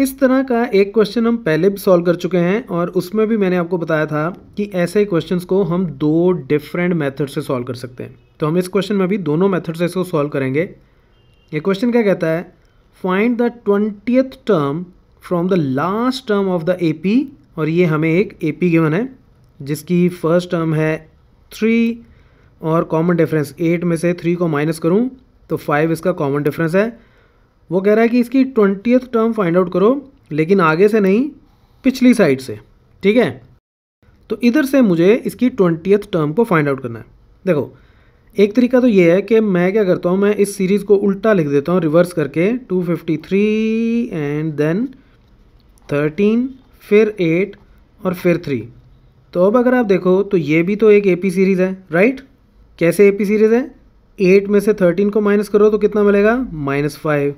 इस तरह का एक क्वेश्चन हम पहले भी सॉल्व कर चुके हैं और उसमें भी मैंने आपको बताया था कि ऐसे क्वेश्चंस को हम दो डिफरेंट मेथड से सॉल्व कर सकते हैं तो हम इस क्वेश्चन में भी दोनों मेथड से इसको सॉल्व करेंगे ये क्वेश्चन क्या कहता है find the twentieth term from the last term of the A और ये हमें एक ए गिवन है जिसकी फर्स्ट टर्म है थ्री और कॉमन डिफरेंस एट में से थ्री को माइनस करूँ तो फाइव इसका कॉमन डिफरेंस है वो कह रहा है कि इसकी ट्वेंटियथ टर्म फाइंड आउट करो लेकिन आगे से नहीं पिछली साइड से ठीक है तो इधर से मुझे इसकी ट्वेंटियथ टर्म को फाइंड आउट करना है देखो एक तरीका तो ये है कि मैं क्या करता हूँ मैं इस सीरीज़ को उल्टा लिख देता हूँ रिवर्स करके 253 एंड देन 13 फिर 8 और फिर 3 तो अब अगर आप देखो तो ये भी तो एक एपी सीरीज़ है राइट कैसे एपी सीरीज़ है एट में से थर्टीन को माइनस करो तो कितना मिलेगा माइनस फाइव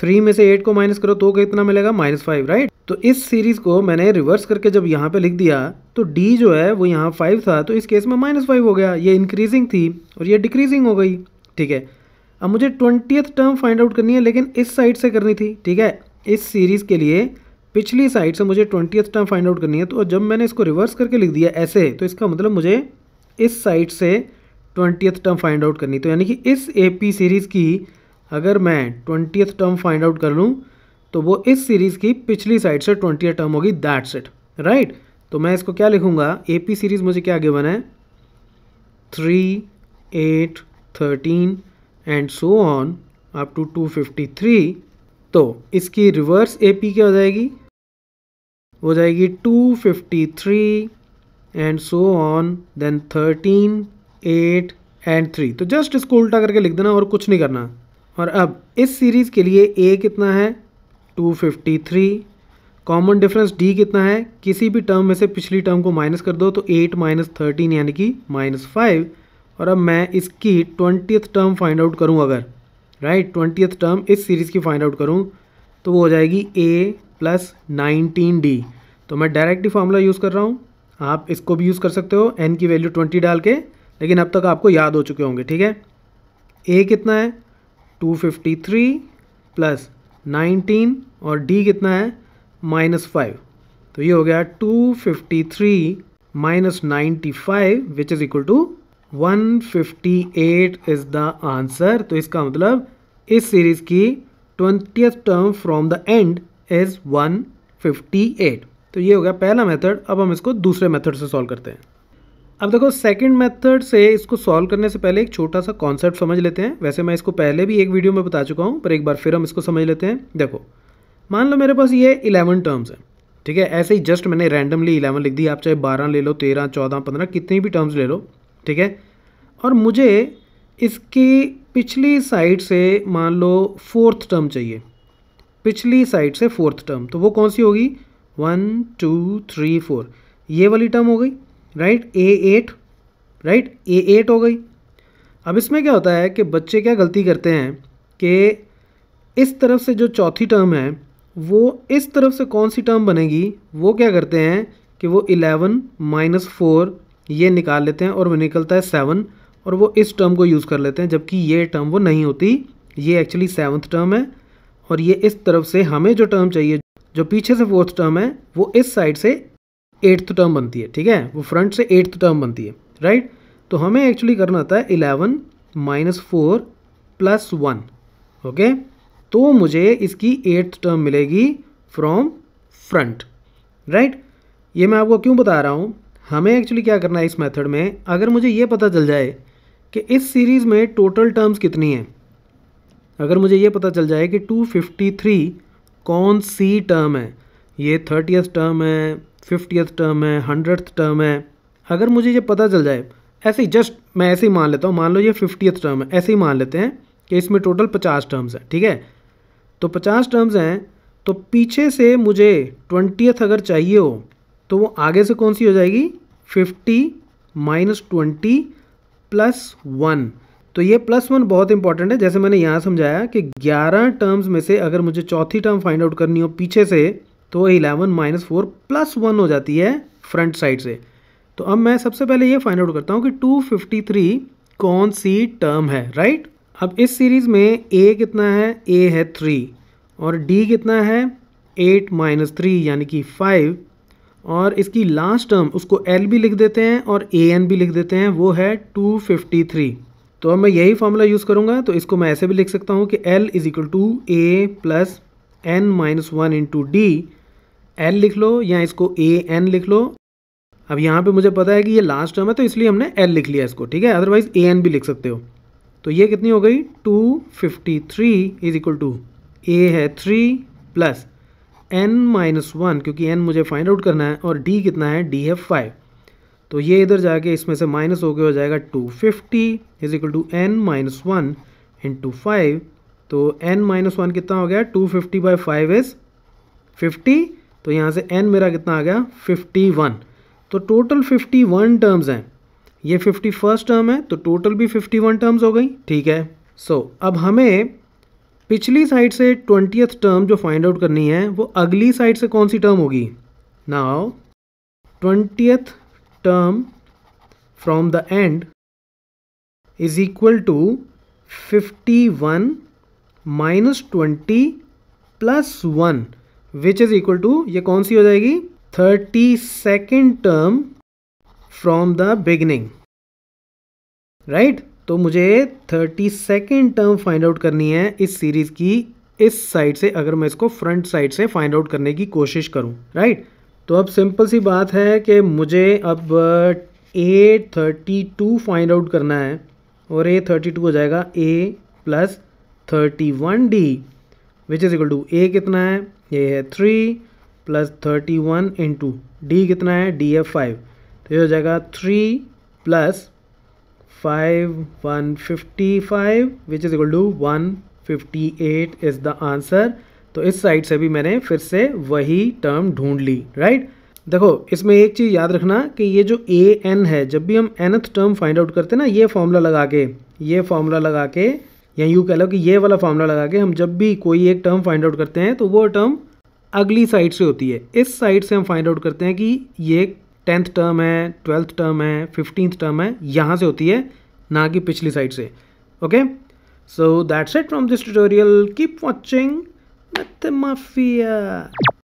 थ्री में से एट को माइनस करो तो कितना मिलेगा माइनस फाइव राइट तो इस सीरीज को मैंने रिवर्स करके जब यहाँ पे लिख दिया तो डी जो है वो यहाँ फाइव था तो इस केस में माइनस फाइव हो गया ये इंक्रीजिंग थी और ये डिक्रीजिंग हो गई ठीक है अब मुझे ट्वेंटियथ टर्म फाइंड आउट करनी है लेकिन इस साइड से करनी थी ठीक है इस सीरीज़ के लिए पिछली साइड से मुझे ट्वेंटियथ टर्म फाइंड आउट करनी है तो जब मैंने इसको रिवर्स करके लिख दिया ऐसे तो इसका मतलब मुझे इस साइड से ट्वेंटियथ टर्म फाइंड आउट करनी तो यानी कि इस ए पी सीरीज़ की अगर मैं ट्वेंटी टर्म फाइंड आउट कर लूँ तो वो इस सीरीज़ की पिछली साइड से ट्वेंटी टर्म होगी दैट सेट राइट तो मैं इसको क्या लिखूँगा ए पी सीरीज़ मुझे क्या गिवन है three eight thirteen and so on up to two fifty three तो इसकी रिवर्स ए पी क्या हो जाएगी हो जाएगी two fifty three and so on then thirteen eight and three तो जस्ट इसको उल्टा करके लिख देना और कुछ नहीं करना और अब इस सीरीज़ के लिए ए कितना है 253 कॉमन डिफरेंस डी कितना है किसी भी टर्म में से पिछली टर्म को माइनस कर दो तो एट माइनस थर्टीन यानी कि माइनस फाइव और अब मैं इसकी ट्वेंटियथ टर्म फाइंड आउट करूँ अगर राइट ट्वेंटियथ टर्म इस सीरीज़ की फाइंड आउट करूँ तो वो हो जाएगी ए प्लस नाइनटीन डी तो मैं डायरेक्ट ही फार्मूला यूज़ कर रहा हूँ आप इसको भी यूज़ कर सकते हो एन की वैल्यू ट्वेंटी डाल के लेकिन अब तक आपको याद हो चुके होंगे ठीक है ए कितना है two fifty three plus nineteen और डी कितना है माइनस फाइव तो ये हो गया two fifty three minus ninety five which is equal to one fifty eight is the answer तो इसका मतलब इस सीरीज़ की twenty term from the end is one fifty eight तो ये हो गया पहला मेथड अब हम इसको दूसरे मेथड से सॉल्व करते हैं अब देखो सेकंड मेथड से इसको सॉल्व करने से पहले एक छोटा सा कॉन्सेप्ट समझ लेते हैं वैसे मैं इसको पहले भी एक वीडियो में बता चुका हूँ पर एक बार फिर हम इसको समझ लेते हैं देखो मान लो मेरे पास ये इलेवन टर्म्स हैं ठीक है ऐसे ही जस्ट मैंने रैंडमली इलेवन लिख दी आप चाहे बारह ले लो तेरह चौदह पंद्रह कितनी भी टर्म्स ले लो ठीक है और मुझे इसकी पिछली साइड से मान लो फोर्थ टर्म चाहिए पिछली साइड से फोर्थ टर्म तो वो कौन सी होगी वन टू थ्री फोर ये वाली टर्म हो गई right A eight right A eight हो गई अब इसमें क्या होता है कि बच्चे क्या गलती करते हैं कि इस तरफ से जो चौथी टर्म है वो इस तरफ से कौन सी टर्म बनेगी वो क्या करते हैं कि वो इलेवन माइनस फोर ये निकाल लेते हैं और वो निकलता है सेवन और वो इस टर्म को यूज़ कर लेते हैं जबकि ये टर्म वो नहीं होती ये एक्चुअली सेवन्थ टर्म है और ये इस तरफ से हमें जो टर्म चाहिए जो पीछे से फोर्थ टर्म है वो इस साइड से एट्थ टर्म बनती है ठीक है वो फ्रंट से एट्थ टर्म बनती है राइट तो हमें एक्चुअली करना आता है eleven minus four plus one okay तो मुझे इसकी एट्थ टर्म मिलेगी फ्रॉम फ्रंट राइट ये मैं आपको क्यों बता रहा हूँ हमें एक्चुअली क्या करना है इस मेथड में अगर मुझे ये पता चल जाए कि इस सीरीज़ में टोटल टर्म्स कितनी हैं अगर मुझे ये पता चल जाए कि 253 कौन सी टर्म है ये थर्टियस्ट टर्म है फिफ्टियथ टर्म है हंड्रेड टर्म है अगर मुझे ये पता चल जाए ऐसे ही जस्ट मैं ऐसे ही मान लेता हूँ मान लो ये फिफ्टियथ टर्म है ऐसे ही मान लेते हैं कि इसमें टोटल पचास टर्म्स हैं ठीक है तो पचास टर्म्स हैं तो पीछे से मुझे ट्वेंटियथ अगर चाहिए हो तो वो आगे से कौन सी हो जाएगी fifty minus twenty plus one तो ये प्लस वन बहुत इंपॉर्टेंट है जैसे मैंने यहाँ समझाया कि ग्यारह टर्म्स में से अगर मुझे चौथी टर्म फाइंड आउट करनी हो पीछे से तो eleven minus four plus one हो जाती है फ्रंट साइड से तो अब मैं सबसे पहले ये फाइंड आउट करता हूँ कि टू फिफ्टी थ्री कौन सी टर्म है राइट अब इस सीरीज़ में ए कितना है ए है थ्री और डी कितना है एट माइनस थ्री यानी कि फाइव और इसकी लास्ट टर्म उसको एल भी लिख देते हैं और ए एन भी लिख देते हैं वो है टू फिफ्टी थ्री तो अब मैं यही फार्मूला यूज़ करूँगा तो इसको मैं ऐसे भी लिख सकता हूँ कि L is equal to A plus N minus one into D L लिख लो या इसको ए एन लिख लो अब यहाँ पे मुझे पता है कि ये लास्ट टर्म है तो इसलिए हमने एल लिख लिया इसको ठीक है अदरवाइज ए एन भी लिख सकते हो तो ये कितनी हो गई two fifty three is equal to A है three plus N minus one क्योंकि एन मुझे फाइंड आउट करना है और डी कितना है डी है फाइव तो ये इधर जाके इसमें से माइनस होकर हो जाएगा two fifty is equal to N minus one into five तो एन माइनस वन कितना हो गया two fifty by five is fifty तो यहाँ से एन मेरा कितना आ गया फिफ्टी वन तो टोटल फिफ्टी वन टर्म्स हैं ये फिफ्टी फर्स्ट टर्म है तो टोटल भी फिफ्टी वन टर्म्स हो गई ठीक है सो so, अब हमें पिछली साइड से ट्वेंटियथ टर्म जो फाइंड आउट करनी है वो अगली साइड से कौन सी टर्म होगी now twentieth term from the end is equal to fifty one minus twenty plus one which is equal to ये कौन सी हो जाएगी thirty second term from the beginning right तो मुझे thirty second term find out करनी है इस सीरीज़ की इस साइड से अगर मैं इसको फ्रंट साइड से फाइंड आउट करने की कोशिश करूं राइट right? तो अब सिंपल सी बात है कि मुझे अब A thirty two find out करना है और ए थर्टी टू हो जाएगा A plus thirty one D which is equal to A कितना है ये है three plus thirty one into D कितना है डी है फाइव तो ये हो जाएगा three plus five one fifty five which is equal to one fifty eight is the answer तो इस साइड से भी मैंने फिर से वही टर्म ढूंढ ली राइट देखो इसमें एक चीज़ याद रखना कि ये जो ए एन है जब भी हम एनथ टर्म फाइंड आउट करते हैं ना ये फॉर्मूला लगा के ये फॉर्मूला लगा के या यूँ कह लो कि ये वाला फार्मूला लगा के हम जब भी कोई एक टर्म फाइंड आउट करते हैं तो वो टर्म अगली साइड से होती है इस साइड से हम फाइंड आउट करते हैं कि ये टेंथ टर्म है ट्वेल्थ टर्म है फिफ्टींथ टर्म है यहाँ से होती है ना कि पिछली साइड से okay so that's it from this tutorial keep watching Math